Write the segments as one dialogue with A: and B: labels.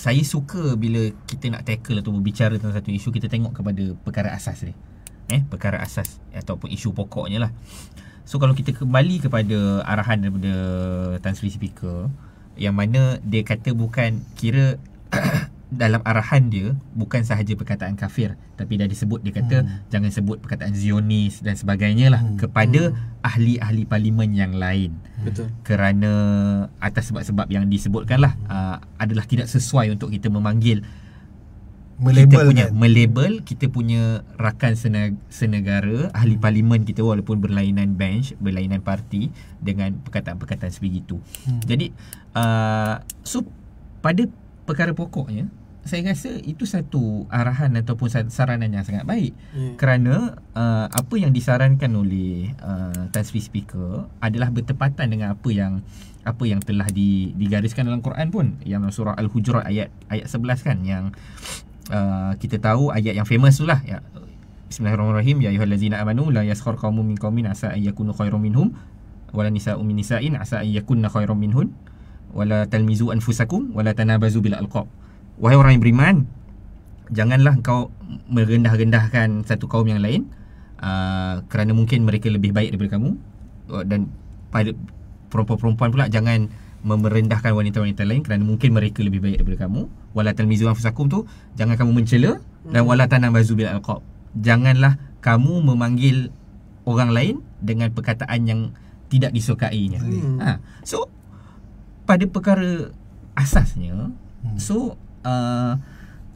A: saya suka bila kita nak tackle atau berbicara tentang satu isu kita tengok kepada perkara asas ni eh perkara asas ataupun isu pokoknya lah so kalau kita kembali kepada arahan daripada Tan Sri Speaker yang mana dia kata bukan kira dalam arahan dia bukan sahaja perkataan kafir tapi dah disebut dia kata hmm. jangan sebut perkataan zionis dan sebagainya lah hmm. kepada hmm. ahli-ahli parlimen yang lain hmm. betul kerana atas sebab-sebab yang disebutkan lah hmm. uh, adalah tidak sesuai untuk kita memanggil kita punya kan? melabel kita punya rakan senegara ahli hmm. parlimen kita walaupun berlainan bench berlainan parti dengan perkataan-perkataan sebegitu hmm. jadi uh, so pada perkara pokoknya saya rasa itu satu arahan ataupun saranan yang sangat baik hmm. kerana uh, apa yang disarankan oleh uh, Tan Sri Speaker adalah bertepatan dengan apa yang apa yang telah digariskan dalam Quran pun yang surah Al-Hujurat ayat ayat 11 kan yang uh, kita tahu ayat yang famous tu lah ya. Bismillahirrahmanirrahim ya ayyuhallazina amanu la yaskhar qaumun min qaumin asa ay yakunu khairum minhum wala nisa'u min nisa'in asa ay yakunna khairum minhun wala talmizu anfusakum wala tanabazu bil alqab Wahai orang yang beriman Janganlah kau merendah-rendahkan satu kaum yang lain uh, Kerana mungkin mereka lebih baik daripada kamu uh, Dan pada perempuan-perempuan pula Jangan merendahkan wanita-wanita lain Kerana mungkin mereka lebih baik daripada kamu Walau talmizu anfusakum tu Jangan kamu mencela Dan walau tanam bazu bil alqab Janganlah kamu memanggil orang lain Dengan perkataan yang tidak disukainya hmm. ha. So Pada perkara asasnya hmm. So Uh,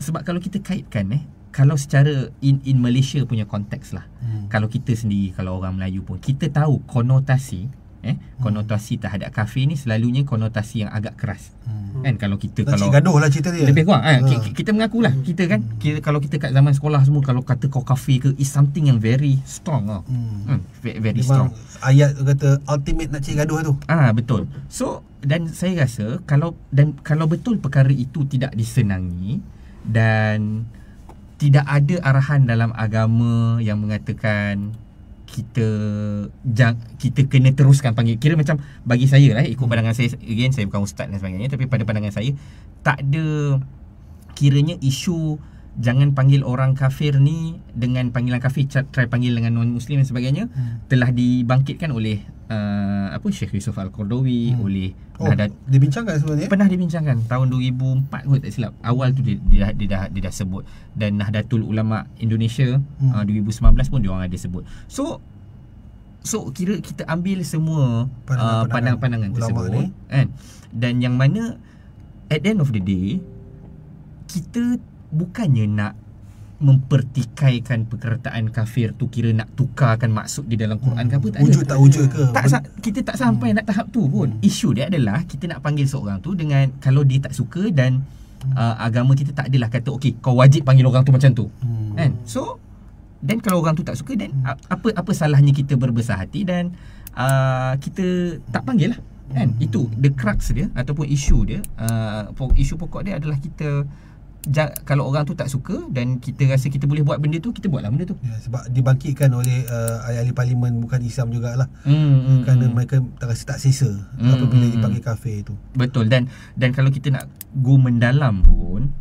A: sebab kalau kita kaitkan eh kalau secara in in Malaysia punya konteks lah hmm. kalau kita sendiri kalau orang Melayu pun kita tahu konotasi eh hmm. konotasi hmm. terhadap kafe ni selalunya konotasi yang agak keras hmm. kan kalau kita kalau gaduh lah cerita dia lebih kurang ha. kan? kita mengakulah lah kita kan kita, kalau kita kat zaman sekolah semua kalau kata kau kafe ke is something yang very strong lah hmm. Hmm. very, very strong ayat kata ultimate nak cik gaduh tu ah betul so dan saya rasa kalau dan kalau betul perkara itu tidak disenangi dan tidak ada arahan dalam agama yang mengatakan kita jang, kita kena teruskan panggil kira macam bagi saya lah ikut pandangan saya again saya bukan ustaz dan sebagainya tapi pada pandangan saya tak ada kiranya isu jangan panggil orang kafir ni dengan panggilan kafir try panggil dengan non muslim dan sebagainya hmm. telah dibangkitkan oleh uh, apa Sheikh Yusuf Al-Qardawi hmm. oleh oh, Nadat dibincangkan sebenarnya eh? pernah dibincangkan tahun 2004 kot tak silap awal tu dia, dia, dah, dia dah dia dah sebut dan Nahdlatul Ulama Indonesia hmm. uh, eh, 2019 pun dia orang ada sebut so so kira kita ambil semua pandangan-pandangan uh, tersebut ni. kan dan yang mana at the end of the day kita bukannya nak mempertikaikan perkataan kafir tu kira nak tukarkan maksud di dalam Quran hmm. ke apa tak wujud ada. tak wujud ke tak kita tak sampai hmm. nak tahap tu pun hmm. isu dia adalah kita nak panggil seorang tu dengan kalau dia tak suka dan hmm. uh, agama kita tak adalah kata okey kau wajib panggil orang tu macam tu hmm. kan so dan kalau orang tu tak suka dan hmm. apa apa salahnya kita berbesar hati dan uh, kita tak panggil lah kan hmm. itu the crux dia ataupun isu dia uh, isu pokok dia adalah kita kalau orang tu tak suka dan kita rasa kita boleh buat benda tu kita buatlah benda tu ya, sebab
B: dibangkitkan
A: oleh uh, ahli-ahli parlimen
B: bukan Islam jugalah mm, mm, kerana mm. mereka tak rasa tak sisa mm, apabila mm, dipanggil kafe tu
A: betul dan dan kalau kita nak go mendalam pun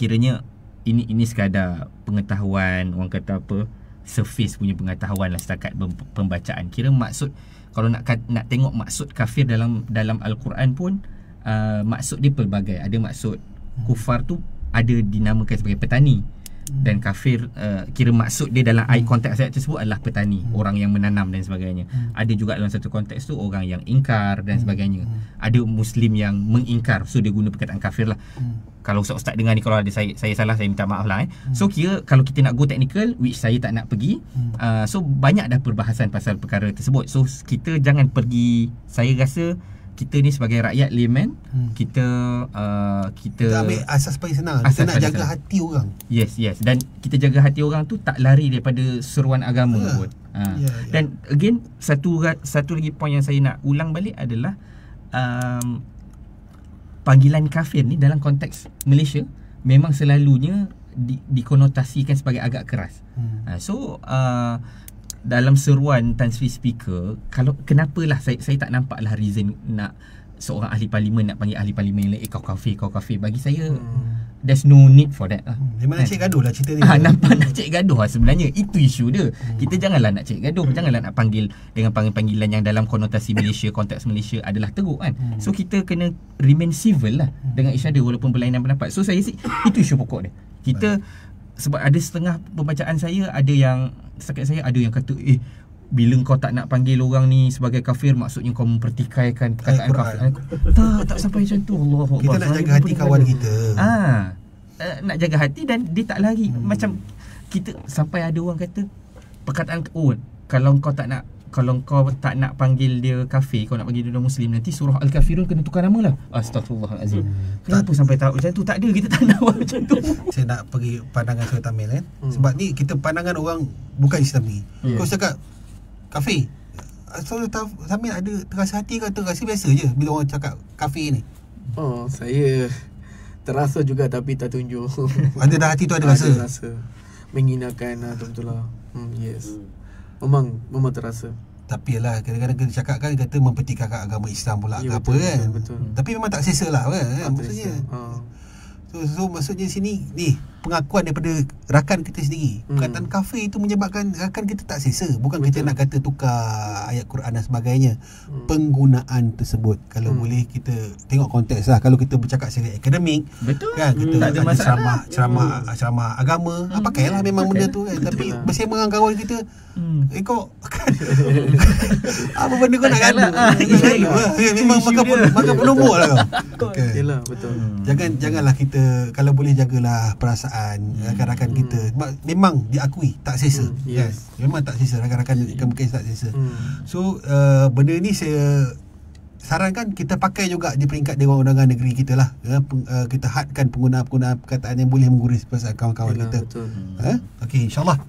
A: kiranya ini ini sekadar pengetahuan orang kata apa surface punya pengetahuan lah setakat pembacaan kira maksud kalau nak nak tengok maksud kafir dalam dalam al-Quran pun uh, maksud dia pelbagai ada maksud hmm. kufar tu ada dinamakan sebagai petani hmm. dan kafir uh, kira maksud dia dalam eye hmm. contact ayat tersebut adalah petani hmm. orang yang menanam dan sebagainya hmm. ada juga dalam satu konteks tu orang yang ingkar dan hmm. sebagainya hmm. ada muslim yang mengingkar so dia guna perkataan kafir lah hmm. kalau ustaz-ustaz dengar ni kalau ada saya, saya salah saya minta maaf lah eh hmm. so kira kalau kita nak go technical which saya tak nak pergi hmm. uh, so banyak dah perbahasan pasal perkara tersebut so kita jangan pergi saya rasa kita ni sebagai rakyat layman hmm. kita uh, kita kita ambil
B: asas paling senang asas kita nak jaga senang. hati orang
A: yes yes dan kita jaga hati orang tu tak lari daripada seruan agama ha. pun ha. Yeah, yeah. dan again satu satu lagi point yang saya nak ulang balik adalah um, panggilan kafir ni dalam konteks Malaysia memang selalunya di, dikonotasikan sebagai agak keras hmm. ha. so uh, dalam seruan Tan Sri Speaker kalau kenapalah saya saya tak nampak lah reason nak seorang ahli parlimen nak panggil ahli parlimen yang lain eh, kau kafe kau kafe bagi saya hmm. there's no need for that lah. Hmm. Memang nak kan? cek gaduh lah cerita ni. Ha, ah, nampak nak cek gaduh lah sebenarnya. Itu isu dia. Hmm. Kita janganlah nak cek gaduh. Hmm. Janganlah nak panggil dengan panggilan-panggilan yang dalam konotasi Malaysia, konteks Malaysia adalah teruk kan. Hmm. So kita kena remain civil lah hmm. dengan isu ada walaupun berlainan pendapat. So saya si, itu isu pokok dia. Kita Baik. sebab ada setengah pembacaan saya ada yang setakat saya ada yang kata eh bila kau tak nak panggil orang ni sebagai kafir maksudnya kau mempertikaikan perkataan al kafir. tak tak sampai macam tu. Allahu Kita nak jaga hati kawan kita. Ah. Uh, nak jaga hati dan dia tak lari. Hmm. Macam kita sampai ada orang kata perkataan oh kalau kau tak nak kalau kau tak nak panggil dia kafir kau nak panggil dia muslim nanti surah al-kafirun kena tukar nama lah astagfirullahalazim hmm. kenapa tak. sampai tahu macam tu tak ada kita tak nak buat macam tu saya nak pergi
B: pandangan saya tamil kan hmm. sebab ni kita pandangan orang bukan islam ni hmm. kau cakap kafir so tamil ada terasa hati ke terasa biasa je bila orang cakap kafir
A: ni oh saya terasa juga tapi tak tunjuk ada dah hati tu ada rasa ada rasa menghinakan lah betul lah hmm, yes hmm. Memang memang
B: terasa. Tapi lah kadang-kadang kita cakap kan kata kakak agama Islam pula ya, betul, apa kan. Betul, Tapi memang tak sesalah kan tak maksudnya. Ha. So, so maksudnya sini ni pengakuan daripada rakan kita sendiri. Hmm. Perkataan hmm. kafir itu menyebabkan rakan kita tak selesa. Bukan Betul. kita nak kata tukar ayat Quran dan sebagainya. Hmm. Penggunaan tersebut. Kalau hmm. boleh kita tengok konteks lah. Kalau kita bercakap secara akademik. Betul. Kan, kita hmm. tak ada masalah. Ceramah, ceramah, hmm. ceramah agama. Ha, hmm. Pakailah memang okay. benda tu. Kan. Tapi lah. bersama dengan kawan kita. Hmm. Eh kok? Apa benda kau nak kata? Ah, ah. eh, memang makan penumbuh lah. Yelah betul. Jangan, janganlah kita. Kalau boleh jagalah perasaan perasaan hmm. rakan-rakan kita hmm. sebab memang diakui tak sesa hmm. Kan? yes. memang tak sesa rakan-rakan mungkin tak sesa hmm. so uh, benda ni saya sarankan kita pakai juga di peringkat Dewan Undangan Negeri kita lah ya, uh, kita hadkan penggunaan-penggunaan perkataan yang boleh mengguris perasaan kawan-kawan kita betul. Ha? ok insyaAllah